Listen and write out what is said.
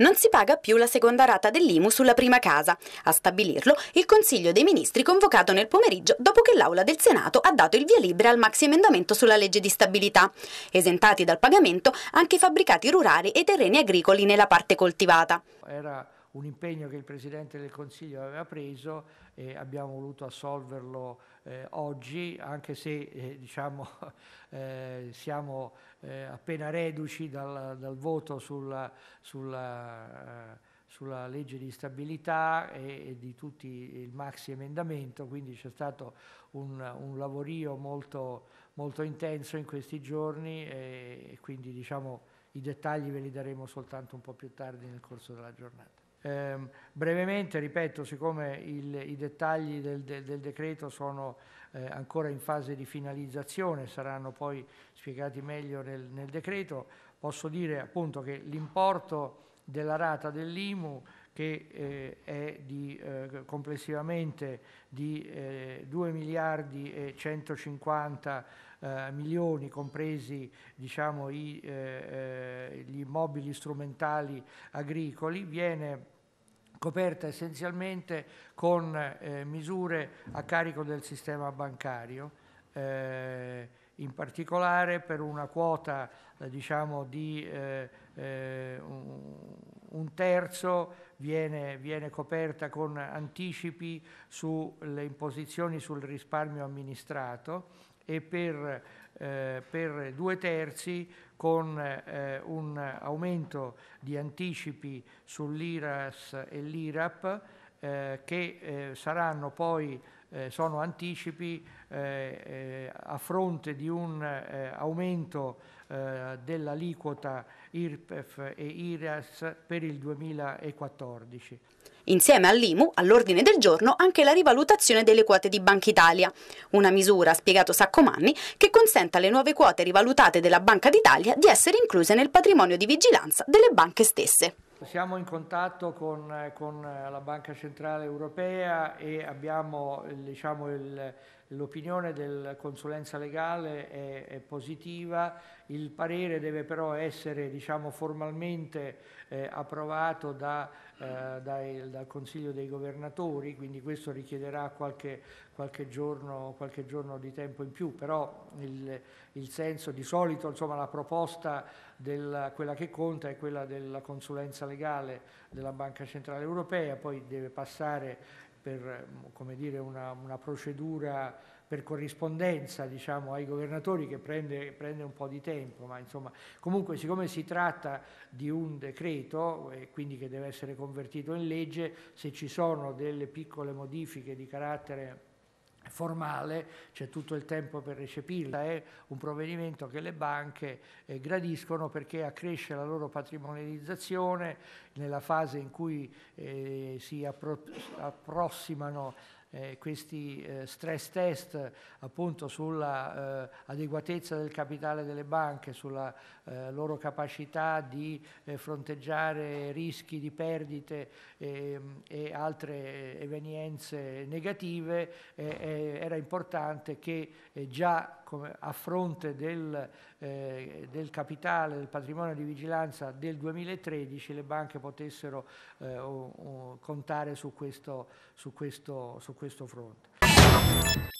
Non si paga più la seconda rata dell'IMU sulla prima casa. A stabilirlo il Consiglio dei Ministri convocato nel pomeriggio dopo che l'Aula del Senato ha dato il via libera al maxi emendamento sulla legge di stabilità. Esentati dal pagamento anche i fabbricati rurali e i terreni agricoli nella parte coltivata. Era un impegno che il Presidente del Consiglio aveva preso e abbiamo voluto assolverlo eh, oggi, anche se eh, diciamo, eh, siamo eh, appena reduci dal, dal voto sulla, sulla, eh, sulla, legge di stabilità e, e di tutti il maxi emendamento, quindi c'è stato un, un lavorio molto, molto, intenso in questi giorni e, e quindi diciamo, i dettagli ve li daremo soltanto un po' più tardi nel corso della giornata. Eh, brevemente, ripeto, siccome il, i dettagli del, del, del decreto sono eh, ancora in fase di finalizzazione, saranno poi spiegati meglio nel, nel decreto, posso dire appunto che l'importo della rata dell'IMU che eh, è di, eh, complessivamente di eh, 2 miliardi e 150 eh, milioni, compresi diciamo, i eh, eh, mobili strumentali agricoli, viene coperta essenzialmente con eh, misure a carico del sistema bancario, eh, in particolare per una quota eh, diciamo di eh, eh, un terzo viene, viene, coperta con anticipi sulle imposizioni sul risparmio amministrato e per, eh, per due terzi con eh, un aumento di anticipi sull'IRAS e l'IRAP eh, che eh, saranno poi eh, sono anticipi eh, eh, a fronte di un eh, aumento dell'aliquota IRPEF e IRAS per il 2014. Insieme all'IMU, all'ordine del giorno, anche la rivalutazione delle quote di Banca Italia, una misura, ha spiegato Saccomanni, che consenta alle nuove quote rivalutate della Banca d'Italia di essere incluse nel patrimonio di vigilanza delle banche stesse. Siamo in contatto con, eh, con eh, la Banca Centrale Europea e abbiamo eh, diciamo, il, l'opinione della consulenza legale è, è, positiva, il parere deve però essere diciamo, formalmente eh, approvato da, eh, dai, dal Consiglio dei Governatori, quindi questo richiederà qualche, qualche, giorno, qualche giorno, di tempo in più, però il, il senso di solito insomma, la proposta della, quella che conta è quella della consulenza legale della Banca Centrale Europea, poi deve passare per mm, dire, una, una, procedura per corrispondenza diciamo, ai governatori che prende, prende, un po' di tempo, ma insomma, comunque siccome si tratta di un decreto e quindi che deve essere convertito in legge, se ci sono delle piccole modifiche di carattere formale, c'è tutto il tempo per recepirla, è un provvedimento che le banche eh, gradiscono perché accresce la loro patrimonializzazione nella fase in cui eh, si appro- approssimano eh, questi eh, stress test appunto sulla eh, del capitale delle banche, sulla eh, loro capacità di eh, fronteggiare rischi di perdite ehm, e altre evenienze negative, eh, era importante che già come, a fronte del, eh, del, capitale, del patrimonio di vigilanza del 2013, le banche potessero eh, o, o contare su questo, su questo, su questo fronte.